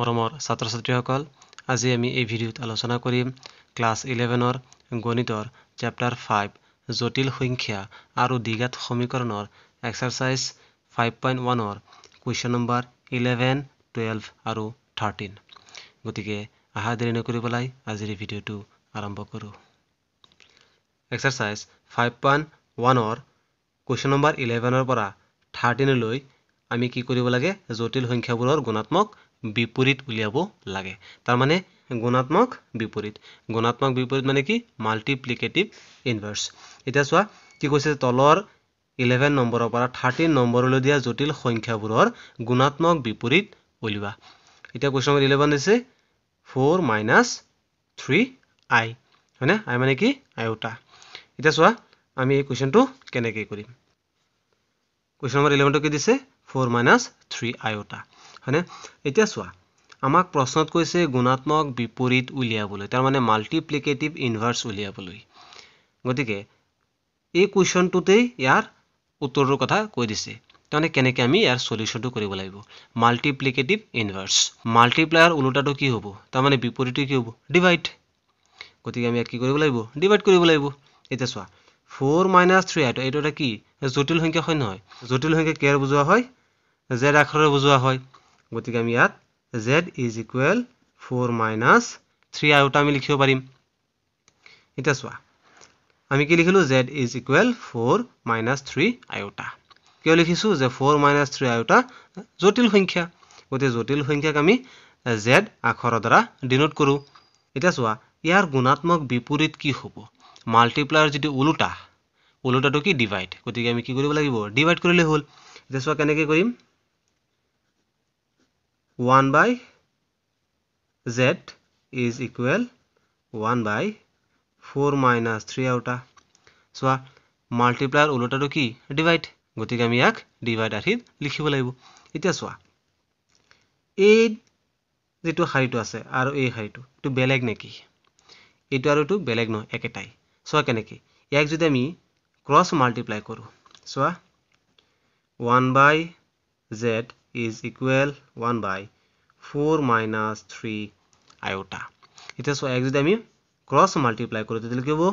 মৰমৰ ছাত্ৰ ছাত্ৰীসকল আজি আমি এই ভিডিঅ'ত আলোচনা কৰিম ক্লাছ ইলেভেনৰ গণিতৰ চেপ্টাৰ ফাইভ জটিল সংখ্যা আৰু দ্বিঘাত সমীকৰণৰ এক্সাৰচাইজ ফাইভ পইণ্ট ওৱানৰ কুৱেশ্যন নম্বৰ ইলেভেন টুৱেলভ আৰু থাৰ্টিন গতিকে আহা দেৰি নকৰি পেলাই আজিৰ ভিডিঅ'টো আৰম্ভ কৰোঁ এক্সাৰচাইজ ফাইভ পইণ্ট ওৱানৰ কুৱেশ্যন নম্বৰ ইলেভেনৰ পৰা থাৰ্টিনলৈ আমি কি কৰিব লাগে জটিল সংখ্যাবোৰৰ গুণাত্মক বিপৰীত উলিয়াব লাগে তাৰমানে গুণাত্মক বিপৰীত গুণাত্মক বিপৰীত মানে কি মাল্টিপ্লিকেটিভ ইনভাৰ্ছ এতিয়া চোৱা কি কৈছে তলৰ ইলেভেন নম্বৰৰ পৰা থাৰ্টিন নম্বৰলৈ দিয়া জটিল সংখ্যাবোৰৰ গুণাত্মক বিপৰীত উলিওৱা এতিয়া কুৱেশ্যন নম্বৰ ইলেভেন হৈছে ফ'ৰ মাইনাছ থ্ৰী আই হয়নে আই মানে কি আইটা এতিয়া চোৱা আমি এই কুৱেশ্যনটো কেনেকৈ কৰিম কুৱেশ্যন নম্বৰ ইলেভেনটো কি দিছে ফ'ৰ মাইনাছ থ্ৰী আইটা হয়নে এতিয়া চোৱা আমাক প্ৰশ্নত কৈছে গুণাত্মক বিপৰীত উলিয়াবলৈ তাৰমানে মাল্টিপ্লিকেটিভ ইনভাৰ্ছ উলিয়াবলৈ গতিকে এই কুৱেশ্যনটোতেই ইয়াৰ উত্তৰটোৰ কথা কৈ দিছে তাৰমানে কেনেকৈ আমি ইয়াৰ চলিউশ্যনটো কৰিব লাগিব মাল্টিপ্লিকেটিভ ইনভাৰ্ছ মাল্টিপ্লায়াৰ ওলোটাটো কি হ'ব তাৰমানে বিপৰীতটো কি হ'ব ডিভাইড গতিকে আমি ইয়াক কি কৰিব লাগিব ডিভাইড কৰিব লাগিব এতিয়া চোৱা ফ'ৰ মাইনাছ থ্ৰী আইটো এইটো এটা কি জটিল সংখ্যা হয় নহয় জটিল সংখ্যা কেৰ বুজোৱা হয় জেড আখৰে বুজোৱা হয় গতিকে আমি ইয়াত z is equal four minus three আৰুটো আমি লিখিব পাৰিম এতিয়া চোৱা আমি কি লিখিলোঁ z is equal four minus three iota কিয় লিখিছোঁ যে ফ'ৰ মাইনাছ থ্ৰী আয়োটা জটিল সংখ্যা গতিকে জটিল সংখ্যাক আমি জেড আখৰৰ দ্বাৰা ডিনোট কৰোঁ এতিয়া চোৱা ইয়াৰ গুণাত্মক বিপৰীত কি হ'ব মাল্টিপ্লাইৰ যিটো ওলোটা ওলোটাটো কি ডিভাইড গতিকে আমি কি কৰিব লাগিব ডিভাইড কৰিলে হ'ল এতিয়া চোৱা কেনেকৈ কৰিম 1 by z is equal 1 by 4 minus 3 outa. So, multiply ulota to ki divide. Guti kami yak divide arhid likhi bolaibu. Itya swa. A zito hari to ase. R A hari to. To belag neki. Ito aru to belag no ekatai. So, kaneki. Yak zito ami cross multiply koru. So, 1 by z is equal 1 by 4 minus 3 iota it is so x the mean cross multiply kore tetele kebo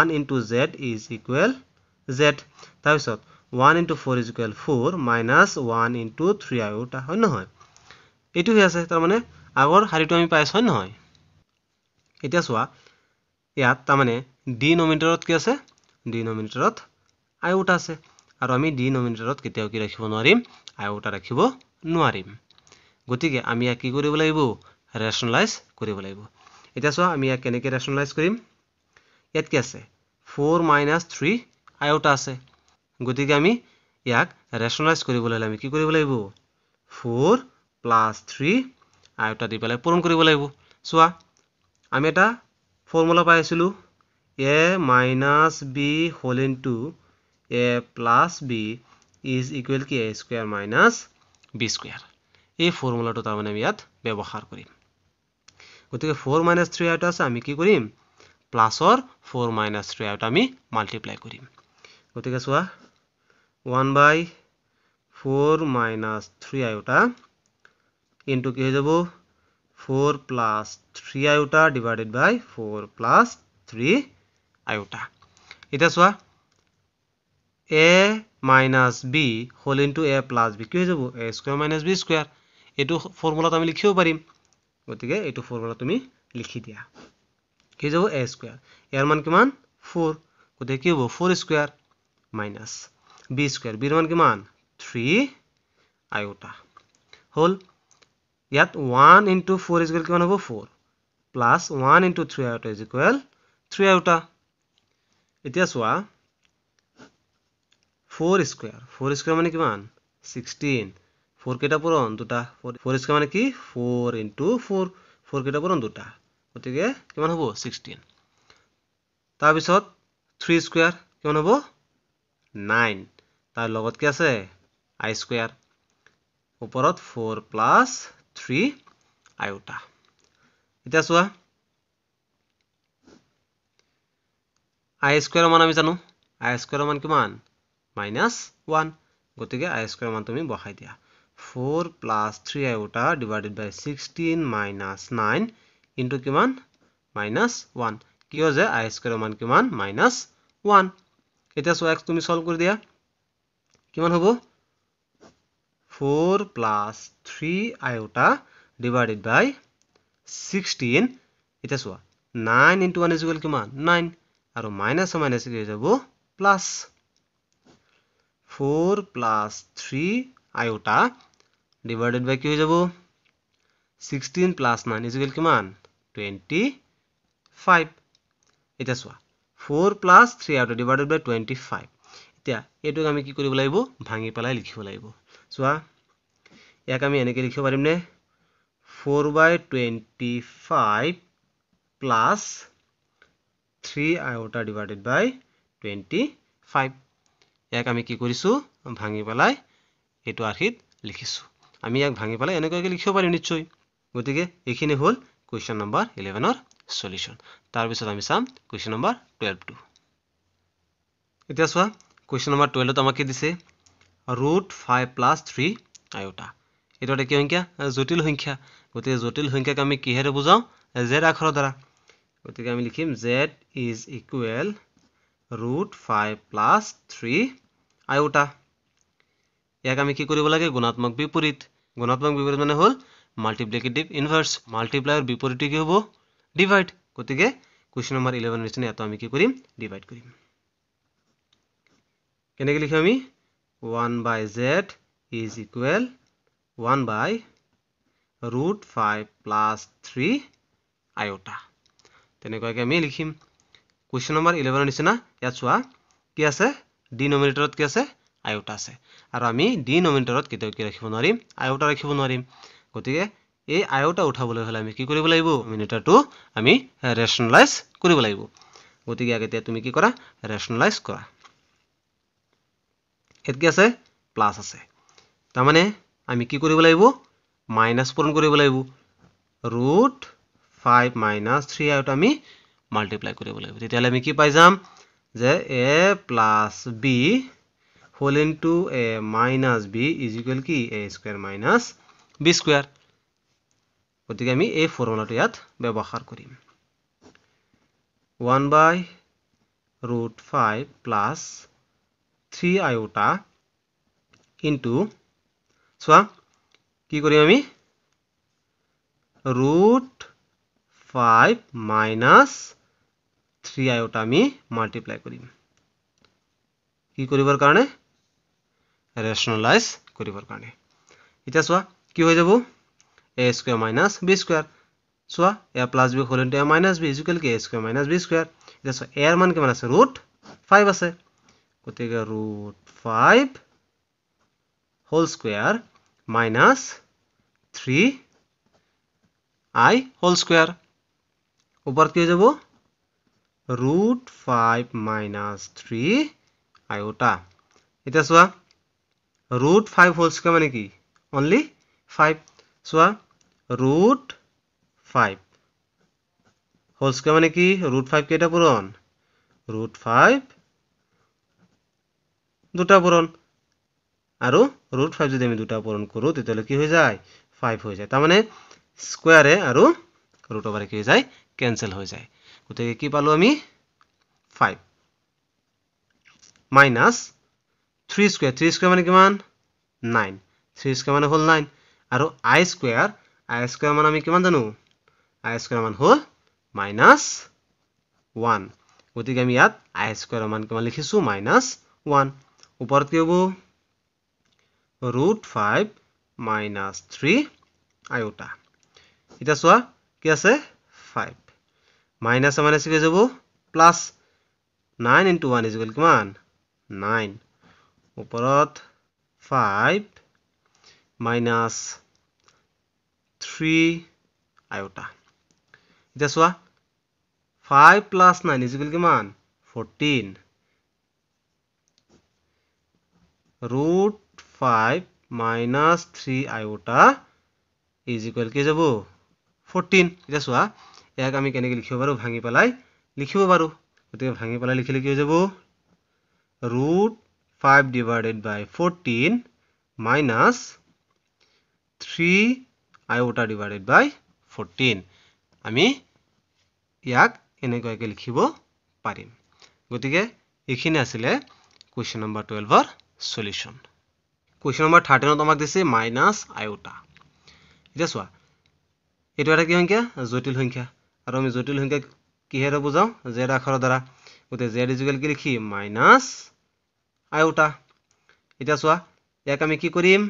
1 into z is equal z tabe so 1 into 4 is equal 4 minus 1 into 3 iota hoy no hoy etu hi ase tar mane agor hari tu ami paise hoy no hoy eta so ya ta mane denominator ot ki ase denominator ot iota ase aro ami denominator ot ketiao ki rakhibo norim iota rakhibo norim no গতিকে আমি ইয়াক কি কৰিব লাগিব rationalise কৰিব লাগিব এতিয়া চোৱা আমি ইয়াক কেনেকৈ ৰেচনেলাইজ কৰিম ইয়াত কি আছে ফ'ৰ মাইনাছ থ্ৰী আয়োটা আছে গতিকে আমি ইয়াক ৰেচনেলাইজ কৰিবলৈ হ'লে আমি কি কৰিব লাগিব ফ'ৰ প্লাছ থ্ৰী আয়োটা দি পেলাই পূৰণ কৰিব লাগিব চোৱা আমি এটা ফৰ্মুলা পাই আছিলোঁ এ মাইনাছ বি হ'ল into a plus b is equal কি a square minus b square এই ফৰ্মুলাটো তাৰমানে আমি ইয়াত ব্যৱহাৰ কৰিম গতিকে ফ'ৰ মাইনাছ থ্ৰী আইটা আছে আমি কি কৰিম প্লাছৰ ফ'ৰ মাইনাছ থ্ৰী আইটা আমি মাল্টিপ্লাই কৰিম গতিকে চোৱা one by four minus three iota into কি হৈ যাব four plus three iota divided by four plus three iota এতিয়া চোৱা এ মাইনাছ বি হ'ল ইনটো এ প্লাছ বি কি হৈ যাব a square minus b square এইটো ফৰ্মুলাত আমি লিখিব পাৰিম গতিকে এইটো ফৰ্মুলা তুমি লিখি দিয়া কি যাব এ স্কুৱাৰ ইয়াৰ মান কিমান ফ'ৰ গতিকে কি হ'ব four square minus b square বিৰ মান কিমান থ্ৰী আইটা হ'ল ইয়াত ওৱান ইণ্টু ফ'ৰ ইজ কিমান হ'ব four plus one into three iota is equal three iota এতিয়া চোৱা ফ'ৰ স্কুৱাৰ ফ'ৰ স্কুৱাৰ মানে কিমান ছিক্সটিন ফ'ৰ কেইটা পূৰণ দুটা ফ'ৰ ফ'ৰ স্কুৱাৰ মানে কি ফ'ৰ 4 ফ'ৰ ফ'ৰ কেইটা পূৰণ দুটা গতিকে কিমান হ'ব ছিক্সটিন তাৰপিছত থ্ৰী স্কুৱাৰ কিমান হ'ব নাইন তাৰ লগত কি আছে আই i স্কয়াৰ উপৰত 4 3 আইটা এতিয়া চোৱা আই স্কুৱাৰৰ মান আমি জানো আই স্কুৱাৰৰ মান কিমান মাইনাছ ওৱান গতিকে আই স্কয়াৰ মান তুমি বহাই দিয়া four plus three iota divided by sixteen minus nine into किमान माइनास ওয়ান কি হয়ে যায় আই স্কোয়ারের মান কিমান মাইনাস ওয়ান এটা সো এক্স তুমি সলভ করে দিয়া কিমান হব four plus three iota divided by sixteen এটা চোৱা নাইন ইণ্টু ওৱান ইজুৱেল কিমান নাইন আৰু মাইনাছে মাইনাছে কি হৈ যাব plus four plus three iota divided by কি হৈ যাব ছিক্সটিন প্লাছ নাইন ইজিকেল কিমান টুৱেণ্টি ফাইভ এতিয়া চোৱা ফ'ৰ প্লাছ থ্ৰী আৰু ডিভাইডেড বাই টুৱেণ্টি ফাইভ এতিয়া এইটোক আমি কি কৰিব লাগিব ভাঙি পেলাই লিখিব লাগিব চোৱা ইয়াক আমি এনেকৈ লিখিব পাৰিমনে four by twenty five plus three iota divided by twenty five ইয়াক আমি কি কৰিছোঁ ভাঙি পেলাই এইটো আৰ্হিত লিখিছোঁ আমি ইয়াক ভাঙি পেলাই এনেকুৱাকৈ লিখিব পাৰিম নিশ্চয় গতিকে এইখিনি হ'ল কুৱেশ্যন নম্বৰ ইলেভেনৰ চলিউশ্যন তাৰপিছত আমি চাম কুৱেশ্যন নম্বৰ টুৱেলভটো এতিয়া চোৱা কুৱেশ্যন নম্বৰ টুৱেলভত আমাক কি দিছে root five plus three iota এইটো এটা কি সংখ্যা জটিল সংখ্যা গতিকে জটিল সংখ্যাক আমি কিহেৰে বুজাওঁ জেড আখৰৰ দ্বাৰা গতিকে আমি লিখিম z is equal root five plus three iota ইয়াক আমি কি কৰিব লাগে গুণাত্মক বিপৰীত গুণাত্মক বিপৰীত মানে হ'ল মাল্টিপ্লিকেটিভ ইনভাৰ্চ মাল্টিপ্লাইৰ বিপৰীতটো কি হ'ব ডিভাইড গতিকে কুৱেশ্যন নম্বৰ ইলেভেন হৈছে ইয়াতো আমি কি কৰিম ডিভাইড কৰিম কেনেকৈ লিখিম আমি one by z is equal one by root five plus three iota তেনেকুৱাকৈ আমি লিখিম কুৱেশ্যন নম্বৰ ইলেভেনৰ নিচিনা ইয়াত চোৱা কি আছে ডিনমিনেটৰত কি আছে আয়োটা আছে আৰু আমি ডিনমিনেটৰত কেতিয়াও কি ৰাখিব নোৱাৰিম আয়োটা ৰাখিব নোৱাৰিম গতিকে এই আয়োটা উঠাবলৈ হ'লে আমি কি কৰিব লাগিব মিনিটাৰটো আমি ৰেচনেলাইজ কৰিব লাগিব গতিকে ইয়াক এতিয়া তুমি কি কৰা ৰেচনেলাইজ কৰা ইয়াত কি আছে প্লাছ আছে তাৰমানে আমি কি কৰিব লাগিব মাইনাছ পূৰণ কৰিব লাগিব root five minus three iota আমি মাল্টিপ্লাই কৰিব লাগিব তেতিয়াহ'লে আমি কি পাই যাম যে a plus b whole into a minus b is equal कि ए स्कुर माइनास वि स्कुर गति के फर्मुला इतना व्यवहार कर one by root five plus three iota into চোৱা কি কৰিম আমি root five minus three iota আমি মাল্টিপ্লাই কৰিম কি কৰিবৰ কাৰণে ৰেচনেলাইজ কৰিবৰ কাৰণে এতিয়া চোৱা কি হৈ যাব a square minus b square চোৱা এ প্লাছ বি হ'লে এ মাইনাছ বি ইজিকেল কি a square minus b square এতিয়া চোৱা এৰ মান কিমান আছে ৰুট ফাইভ আছে গতিকে root five whole square minus three i whole square ওপৰত কি হৈ যাব root five minus three iota এতিয়া চোৱা রুট ফাইভ হোল স্কোয়ার মানে কি অনলি ফাইভ চোৱা রুট ফাইভ হোল স্কোয়ার মানে কি রুট ফাইভ কেইটা পূরণ রুট ফাইভ দুটা পূরণ আৰু রুট ফাইভ যদি আমি দুটা পূরণ কৰোঁ তেতিয়াহ'লে কি হৈ যায় ফাইভ হৈ যায় তাৰমানে স্কুৱাৰে আৰু রুট অভাৰে কি হৈ যায় কেঞ্চেল হৈ যায় গতিকে কি পালো আমি five minus three square three square মানে কিমান নাইন থ্ৰী স্কুৱেৰ মানে হ'ল নাইন আৰু আই স্কুৱেৰ আই স্কুৱেৰ মানে আমি কিমান জানো আই স্কুৱেৰ মান হ'ল মাইনাছ ওৱান গতিকে আমি ইয়াত আই স্কুৱেৰৰ মান কিমান লিখিছোঁ মাইনাছ ওৱান ওপৰত কি হ'ব root five minus three iota এতিয়া চোৱা কি আছে ফাইভ মাইনাছে মাইনাছে কি হৈ যাব plus nine into one is equal কিমান নাইন ওপৰত ফাইভ মাইনাছ থ্ৰী আয়োটা এতিয়া চোৱা ফাইভ প্লাছ নাইন ইজিকেল কিমান fourteen root five minus three iota is equal কি যাব ফৰ্টিন এতিয়া চোৱা ইয়াক আমি কেনেকৈ লিখিব পাৰোঁ ভাঙি পেলাই লিখিব পাৰোঁ গতিকে ভাঙি পেলাই লিখিলে কি হৈ যাব root 5 divided by 14 minus 3 iota divided by 14. Ami yak inequal kibo parim. Gutige ikinasile question number 12 or solution. Question number 13 otomak disi minus iota. Guess what? এটো এটা কি সংখ্যা জটিল সংখ্যা আৰু আমি জটিল সংখ্যা কিহেৰে বুজাও জ আখৰ দ্বাৰা গতে জ ইজ ইকুৱেল কি লিখি মাইনাস আই উঠা এটা চা ইয়াক আমি কি করিম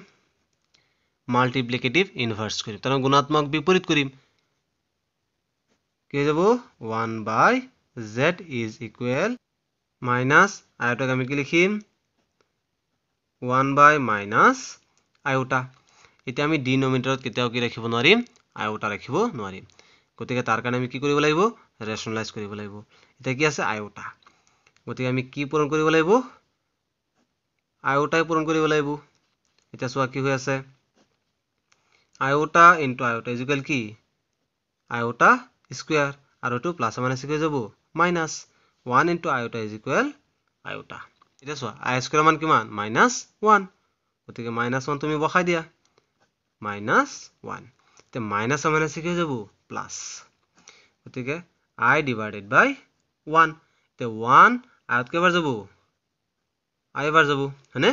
মাল্টিপ্লিকেটিভ ইনভার্স করি তার গুণাত্মক বিপরীত করিম কি যাব one by z is equal minus আয়োটাক আমি কি লিখিম ওয়ান বাই মাইনাস আয়োটা এটা আমি ডিনোমিটারত কেউ কি রাখব নিম আয়োটা রাখব নিম গতি তার কারণে আমি কি করব রেশনলাইজ করব এটা কি আছে আয়োটা গতি আমি কি পূরণ করব আয়োটাই পূৰণ কৰিব লাগিব এতিয়া চোৱা কি হৈ আছে আয়োটা ইনটু আয়োটা ইজুকেল কি আয়োটা স্কুৱেৰ আৰু এইটো প্লাছ মাইনাছ কৈ যাব minus one into iota is equal iota এতিয়া চোৱা আই স্কুৱেৰ মান কিমান মাইনাছ ওৱান গতিকে মাইনাছ ওৱান তুমি বঢ়াই দিয়া মাইনাছ ওৱান এতিয়া মাইনাছ মাইনাছ কৈ যাব প্লাছ গতিকে আই ডিভাইডেড বাই ওৱান এতিয়া ওৱান আয়ত কেইবাৰ যাব আই এবাৰ যাব হয়নে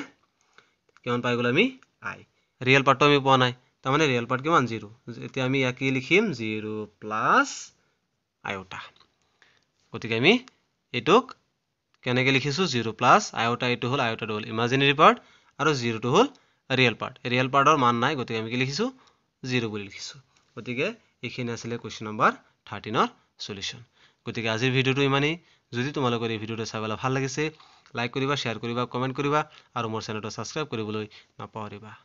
কিমান পাই গ'লো আমি আই ৰিয়েল পাৰ্টটো আমি পোৱা নাই তাৰমানে ৰিয়েল পাৰ্ট কিমান জিৰো এতিয়া আমি ইয়াক কি লিখিম জিৰো প্লাছ আয়োটা গতিকে আমি এইটোক কেনেকৈ লিখিছোঁ জিৰ' প্লাছ আয়োটা এইটো হ'ল আয়োটাটো হ'ল ইমাজিনেৰী পাৰ্ট আৰু জিৰ'টো হ'ল ৰিয়েল পাৰ্ট ৰিয়েল পাৰ্টৰ মান নাই গতিকে আমি কি লিখিছোঁ জিৰ' বুলি লিখিছোঁ গতিকে এইখিনি আছিলে কুৱেশ্যন নম্বৰ থাৰ্টিনৰ চলিউশ্যন গতিকে আজিৰ ভিডিঅ'টো ইমানেই যদি তোমালোকৰ এই ভিডিঅ'টো চাবলৈ ভাল লাগিছে লাইক কৰিবা শ্বেয়াৰ কৰিবা কমেণ্ট কৰিবা আৰু মোৰ চেনেলটো ছাবস্ক্ৰাইব কৰিবলৈ নপাহৰিবা